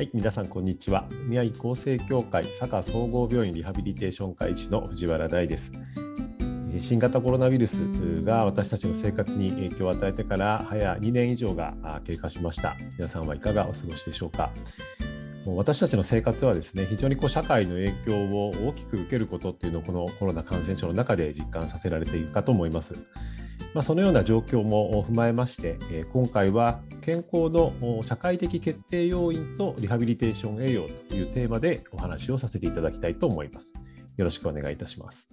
はい、皆さんこんにちは。宮城厚生協会佐賀総合病院リハビリテーション会医師の藤原大です。新型コロナウイルスが私たちの生活に影響を与えてから早2年以上が経過しました。皆さんはいかがお過ごしでしょうか。もう私たちの生活はですね非常にこう社会の影響を大きく受けることっていうのをこのコロナ感染症の中で実感させられているかと思います。まあ、そのような状況も踏まえまして、今回は健康の社会的決定要因とリハビリテーション栄養というテーマでお話をさせていただきたいと思います。よろしくお願いいたします。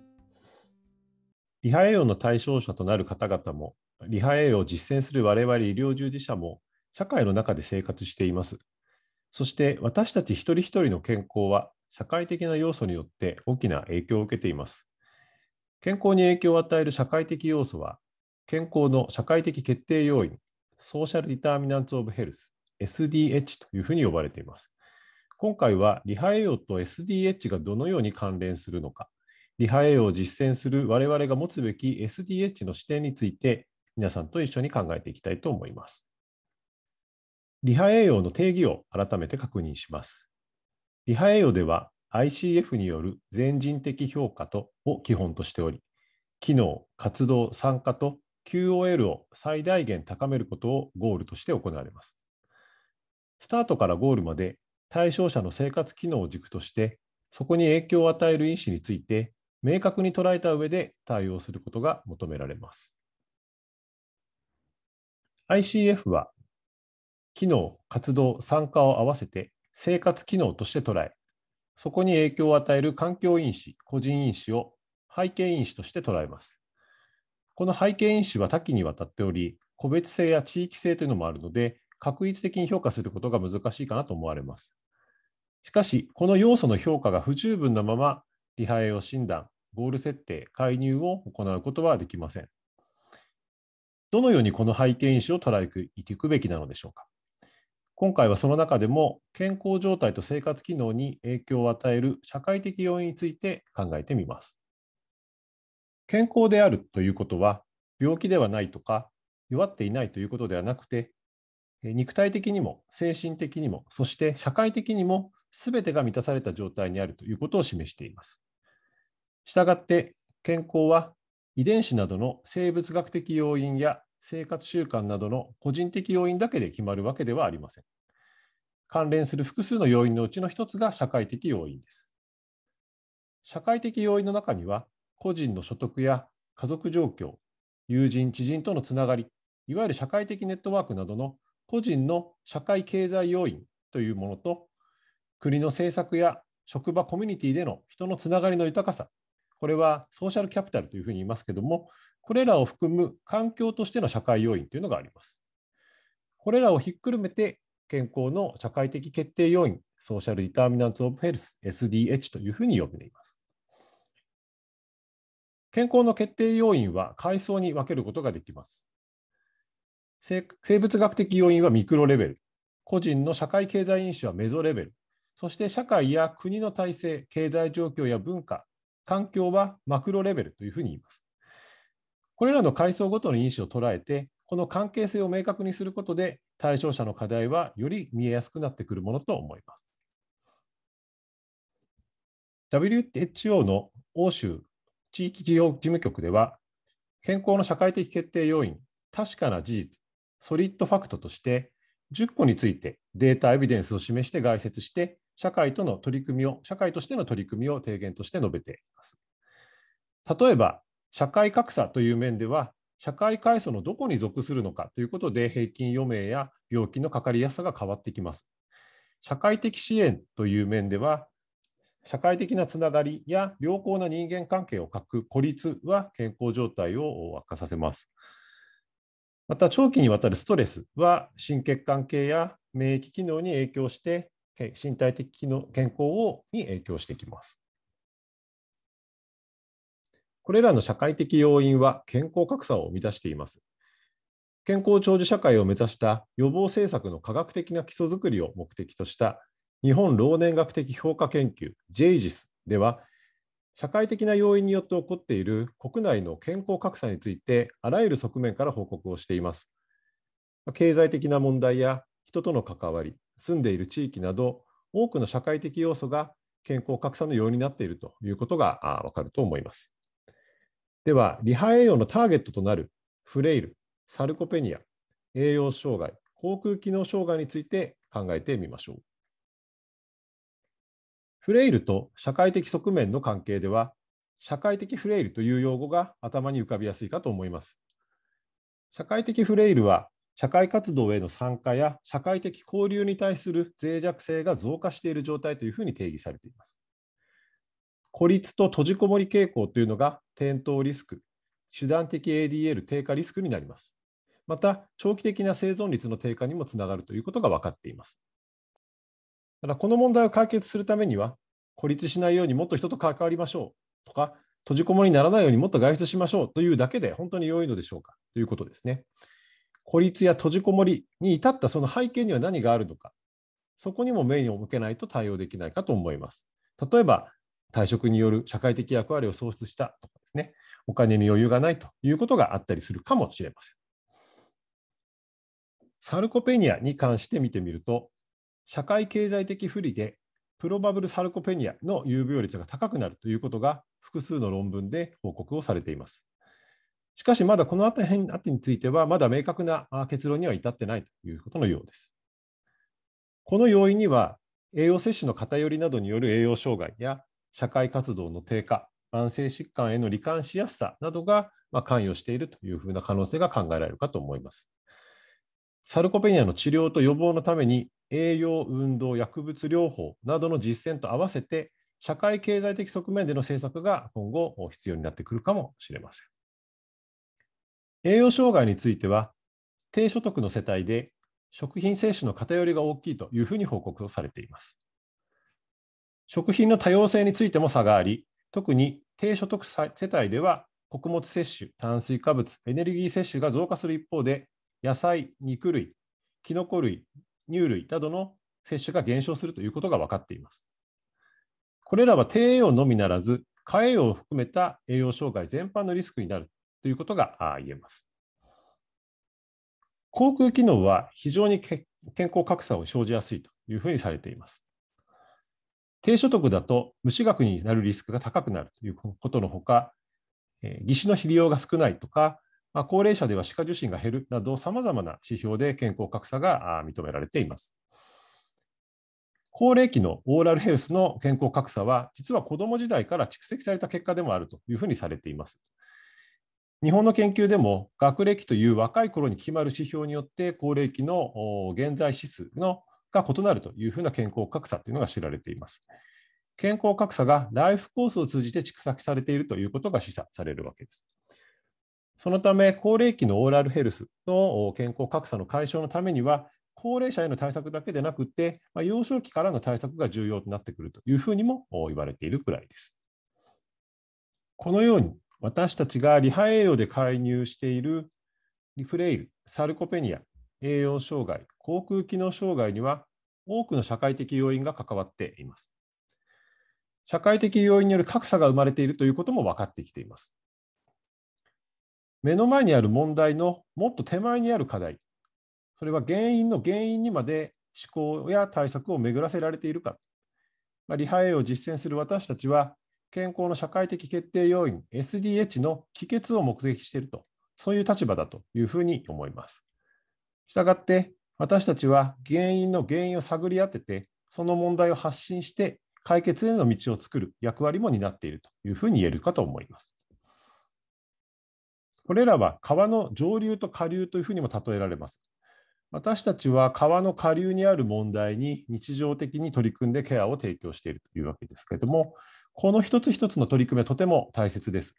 リハ栄養の対象者となる方々も、リハ栄養を実践する我々医療従事者も、社会の中で生活しています。そして私たち一人一人の健康は社会的な要素によって大きな影響を受けています。健康に影響を与える社会的要素は、健康の社会的決定要因、ソーシャルディターミナンツ・オブ・ヘルス、SDH というふうに呼ばれています。今回は、リハ栄養と SDH がどのように関連するのか、リハ栄養を実践する我々が持つべき SDH の視点について、皆さんと一緒に考えていきたいと思います。リハ栄養の定義を改めて確認します。リハ栄養では ICF による全人的評価とを基本としており、機能、活動、参加と QOL を最大限高めることをゴールとして行われます。スタートからゴールまで対象者の生活機能を軸として、そこに影響を与える因子について明確に捉えた上で対応することが求められます。ICF は機能、活動、参加を合わせて生活機能として捉え、そこに影響を与える環境因子、個人因子を背景因子として捉えます。この背景因子は多岐にわたっており、個別性や地域性というのもあるので、確率的に評価することが難しいかなと思われます。しかし、この要素の評価が不十分なまま、リハエを診断、ゴール設定、介入を行うことはできません。どのようにこの背景因子を捉えていくべきなのでしょうか。今回はその中でも健康状態と生活機能に影響を与える社会的要因について考えてみます。健康であるということは病気ではないとか弱っていないということではなくて肉体的にも精神的にもそして社会的にも全てが満たされた状態にあるということを示しています。したがって健康は遺伝子などの生物学的要因や生活習慣などの個人的要因だけで決まるわけではありません。関連する複数の要因のうちの一つが社会的要因です。社会的要因の中には、個人の所得や家族状況、友人、知人とのつながり、いわゆる社会的ネットワークなどの個人の社会経済要因というものと、国の政策や職場、コミュニティでの人のつながりの豊かさ、これはソーシャルキャピタルというふうに言いますけども、これらを含む環境としての社会要因というのがあります。これらをひっくるめて健康の社会的決定要因、ソーシャルディターミナンツ・オブ・ヘルス、SDH というふうに呼んでいます。健康の決定要因は階層に分けることができます。生物学的要因はミクロレベル、個人の社会経済因子はメゾレベル、そして社会や国の体制、経済状況や文化、環境はマクロレベルというふうに言います。これらの階層ごとの因子を捉えて、この関係性を明確にすることで、対象者の課題はより見えやすくなってくるものと思います。WHO の欧州地域事業事務局では、健康の社会的決定要因、確かな事実、ソリッドファクトとして、10個についてデータエビデンスを示して概説して、社会との取り組みを、社会としての取り組みを提言として述べています。例えば、社会格差という面では社会階層のどこに属するのかということで平均余命や病気のかかりやすさが変わってきます。社会的支援という面では社会的なつながりや良好な人間関係を欠く孤立は健康状態を悪化させます。また長期にわたるストレスは心血管系や免疫機能に影響して身体的機能健康をに影響してきます。これらの社会的要因は健康格差を生み出しています。健康長寿社会を目指した予防政策の科学的な基礎づくりを目的とした日本老年学的評価研究 JGIS では社会的な要因によって起こっている国内の健康格差についてあらゆる側面から報告をしています。経済的な問題や人との関わり、住んでいる地域など多くの社会的要素が健康格差の要因になっているということがわかると思います。では、リハ栄養のターゲットとなるフレイル、サルコペニア、栄養障害、航空機能障害について考えてみましょう。フレイルと社会的側面の関係では、社会的フレイルという用語が頭に浮かびやすいかと思います。社会的フレイルは、社会活動への参加や社会的交流に対する脆弱性が増加している状態というふうに定義されています。孤立と閉じこもり傾向というのが転倒リスク、手段的 ADL 低下リスクになります。また、長期的な生存率の低下にもつながるということが分かっています。ただ、この問題を解決するためには、孤立しないようにもっと人と関わりましょうとか、閉じこもりにならないようにもっと外出しましょうというだけで本当に良いのでしょうかということですね。孤立や閉じこもりに至ったその背景には何があるのか、そこにも目を向けないと対応できないかと思います。例えば、退職による社会的役割を喪失したね、お金に余裕がないということがあったりするかもしれません。サルコペニアに関して見てみると、社会経済的不利で、プロバブルサルコペニアの有病率が高くなるということが複数の論文で報告をされています。しかし、まだこの辺については、まだ明確な結論には至ってないということのようです。この要因には、栄養摂取の偏りなどによる栄養障害や社会活動の低下、慢性疾患への罹患しやすさなどが、ま関与しているというふうな可能性が考えられるかと思います。サルコペニアの治療と予防のために栄養、運動、薬物療法などの実践と合わせて社会経済的側面での政策が今後必要になってくるかもしれません。栄養障害については低所得の世帯で食品摂取の偏りが大きいというふうに報告をされています。食品の多様性についても差があり、特に低所得世帯では穀物摂取、炭水化物、エネルギー摂取が増加する一方で、野菜、肉類、キノコ類、乳類などの摂取が減少するということが分かっています。これらは低栄養のみならず、過栄養を含めた栄養障害全般のリスクになるということが言えます。航空機能は非常に健康格差を生じやすいというふうにされています。低所得だと無資額になるリスクが高くなるということのほか、えー、義手の肥料が少ないとか、まあ、高齢者では歯科受診が減るなど、さまざまな指標で健康格差が認められています。高齢期のオーラルヘルスの健康格差は、実は子ども時代から蓄積された結果でもあるというふうにされています。日本の研究でも、学歴という若い頃に決まる指標によって、高齢期の現在指数のが異なるというふうな健康格差というのが知られています。健康格差がライフコースを通じて蓄積されているということが示唆されるわけです。そのため、高齢期のオーラルヘルスの健康格差の解消のためには、高齢者への対策だけでなくて、ま幼少期からの対策が重要となってくるというふうにも言われているくらいです。このように、私たちがリハ栄養で介入しているリフレイル、サルコペニア、栄養障害、航空機能障害には多くの社会的要因が関わっています。社会的要因による格差が生まれているということも分かってきています。目の前にある問題のもっと手前にある課題、それは原因の原因にまで思考や対策を巡らせられているか。まあ、リハ栄を実践する私たちは、健康の社会的決定要因 SDH の帰結を目撃していると、そういう立場だというふうに思います。したがって私たちは原因の原因を探り当ててその問題を発信して解決への道を作る役割も担っているというふうに言えるかと思います。これらは川の上流と下流というふうにも例えられます。私たちは川の下流にある問題に日常的に取り組んでケアを提供しているというわけですけれども、この一つ一つの取り組みはとても大切です。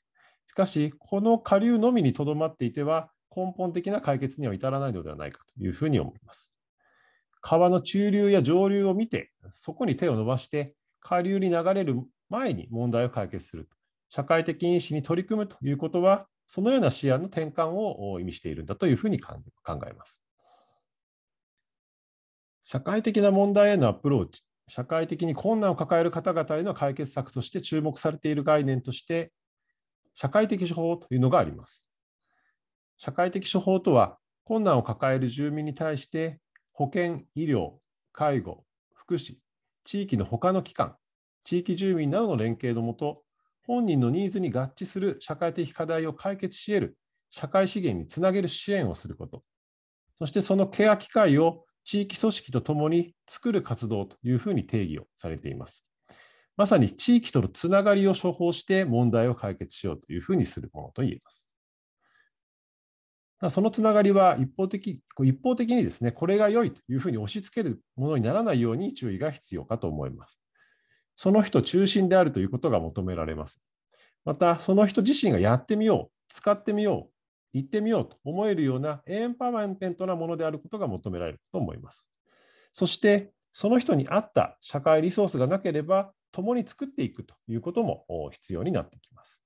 しかし、この下流のみにとどまっていては、根本的な解決には至らないのではないかというふうに思います。川の中流や上流を見て、そこに手を伸ばして、下流に流れる前に問題を解決する、と、社会的因子に取り組むということは、そのような視野の転換を意味しているんだというふうに考えます。社会的な問題へのアプローチ、社会的に困難を抱える方々への解決策として注目されている概念として、社会的手法というのがあります。社会的処方とは、困難を抱える住民に対して保健、医療、介護、福祉、地域の他の機関、地域住民などの連携のもと、本人のニーズに合致する社会的課題を解決し得る社会資源につなげる支援をすること、そしてそのケア機会を地域組織とともに作る活動というふうに定義をされています。まさに地域とのつながりを処方して問題を解決しようというふうにするものといえます。そのつながりは一方的一方的にですね、これが良いというふうに押し付けるものにならないように注意が必要かと思います。その人中心であるということが求められます。また、その人自身がやってみよう、使ってみよう、行ってみようと思えるようなエンパワーメントなものであることが求められると思います。そして、その人に合った社会リソースがなければ、共に作っていくということも必要になってきます。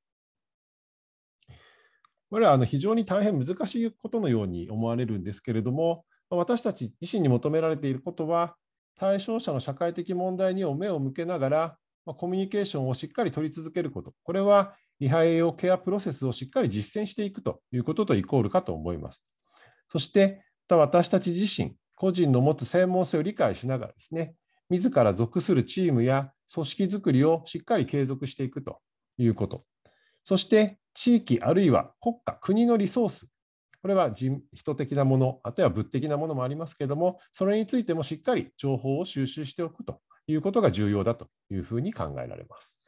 これはあの非常に大変難しいことのように思われるんですけれども、私たち自身に求められていることは、対象者の社会的問題に目を向けながら、コミュニケーションをしっかり取り続けること、これはリハ栄養ケアプロセスをしっかり実践していくということとイコールかと思います。そして、また私たち自身、個人の持つ専門性を理解しながらですね、自ら属するチームや組織づくりをしっかり継続していくということ。そして、地域あるいは国家、国のリソース、これは人的なもの、あとは物的なものもありますけれども、それについてもしっかり情報を収集しておくということが重要だというふうに考えられます。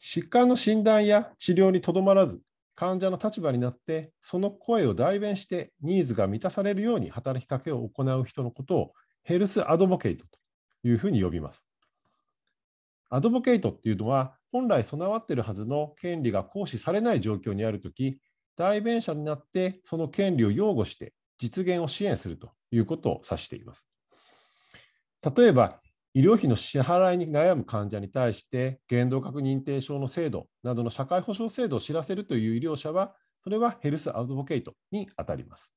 疾患の診断や治療にとどまらず、患者の立場になって、その声を代弁して、ニーズが満たされるように働きかけを行う人のことを、ヘルスアドボケイトというふうに呼びます。アドボケイトっていうのは、本来備わっているはずの権利が行使されない状況にあるとき、代弁者になってその権利を擁護して実現を支援するということを指しています。例えば、医療費の支払いに悩む患者に対して、限度確認定証の制度などの社会保障制度を知らせるという医療者は、それはヘルスアドボケイトにあたります。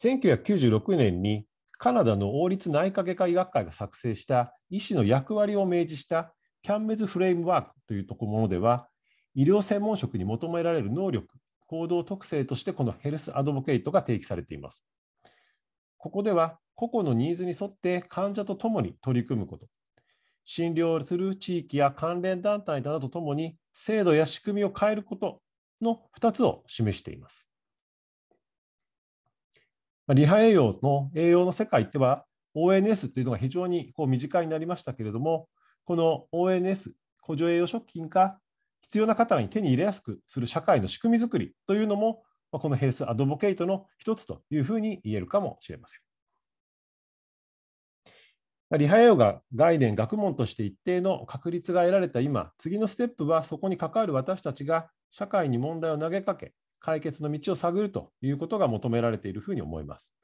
1996年にカナダの王立内科外科医学会が作成した医師の役割を明示したキャンメズフレームワークというところでは、医療専門職に求められる能力、行動特性としてこのヘルスアドボケイトが提起されています。ここでは、個々のニーズに沿って患者と共に取り組むこと、診療する地域や関連団体などとともに制度や仕組みを変えることの2つを示しています。リハ栄養の栄養の世界では ONS というのが非常にこう身近になりましたけれども、この ONS、補助栄養食品が必要な方に手に入れやすくする社会の仕組みづくりというのも、このヘルスアドボケイトの一つというふうに言えるかもしれません。リハ栄養が概念、学問として一定の確立が得られた今、次のステップはそこに関わる私たちが社会に問題を投げかけ、解決の道を探るということが求められているふうに思います。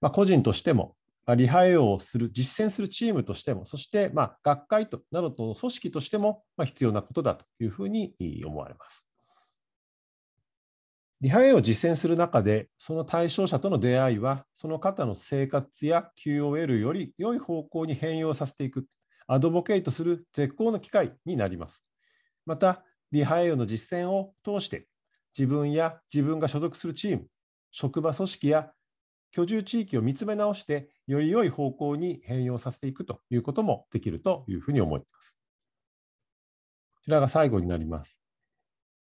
まあ、個人としても、リハイをする、実践するチームとしても、そしてまあ学会となどの組織としても必要なことだというふうに思われます。リハイを実践する中で、その対象者との出会いは、その方の生活や QOL より良い方向に変容させていく、アドボケイトする絶好の機会になります。また、リハイオの実践を通して、自分や自分が所属するチーム、職場組織や居住地域を見つめ直して、より良い方向に変容させていくということもできるというふうに思います。こちらが最後になります。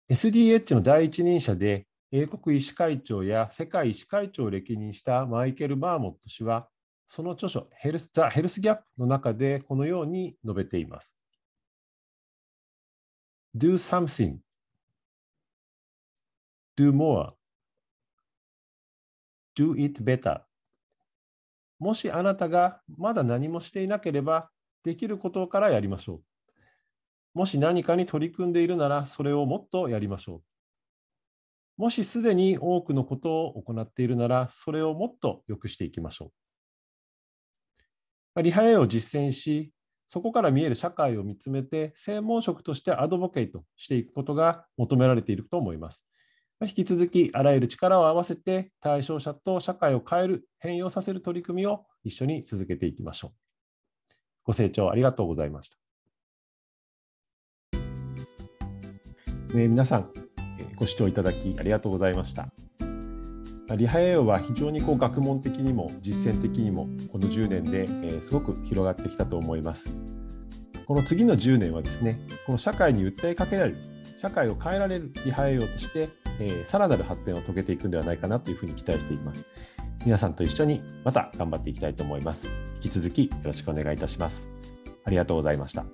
SDH の第一人者で、英国医師会長や世界医師会長を歴任したマイケル・バーモット氏は、その著書、ヘルス・ザ・ヘルス・ギャップの中でこのように述べています。Do something. Do more. do it better。もしあなたがまだ何もしていなければ、できることからやりましょう。もし何かに取り組んでいるなら、それをもっとやりましょう。もしすでに多くのことを行っているなら、それをもっと良くしていきましょう。リハエを実践し、そこから見える社会を見つめて、専門職としてアドボケイトしていくことが求められていると思います。引き続きあらゆる力を合わせて対象者と社会を変える、変容させる取り組みを一緒に続けていきましょう。ご清聴ありがとうございました。え皆さん、ご視聴いただきありがとうございました。リハ栄養は非常にこう学問的にも実践的にもこの10年で、えすごく広がってきたと思います。この次の10年はですね、この社会に訴えかけられる、社会を変えられるリハ栄養としてえさらなる発展を遂げていくんではないかなというふうに期待しています。皆さんと一緒にまた頑張っていきたいと思います。引き続きよろしくお願いいたします。ありがとうございました。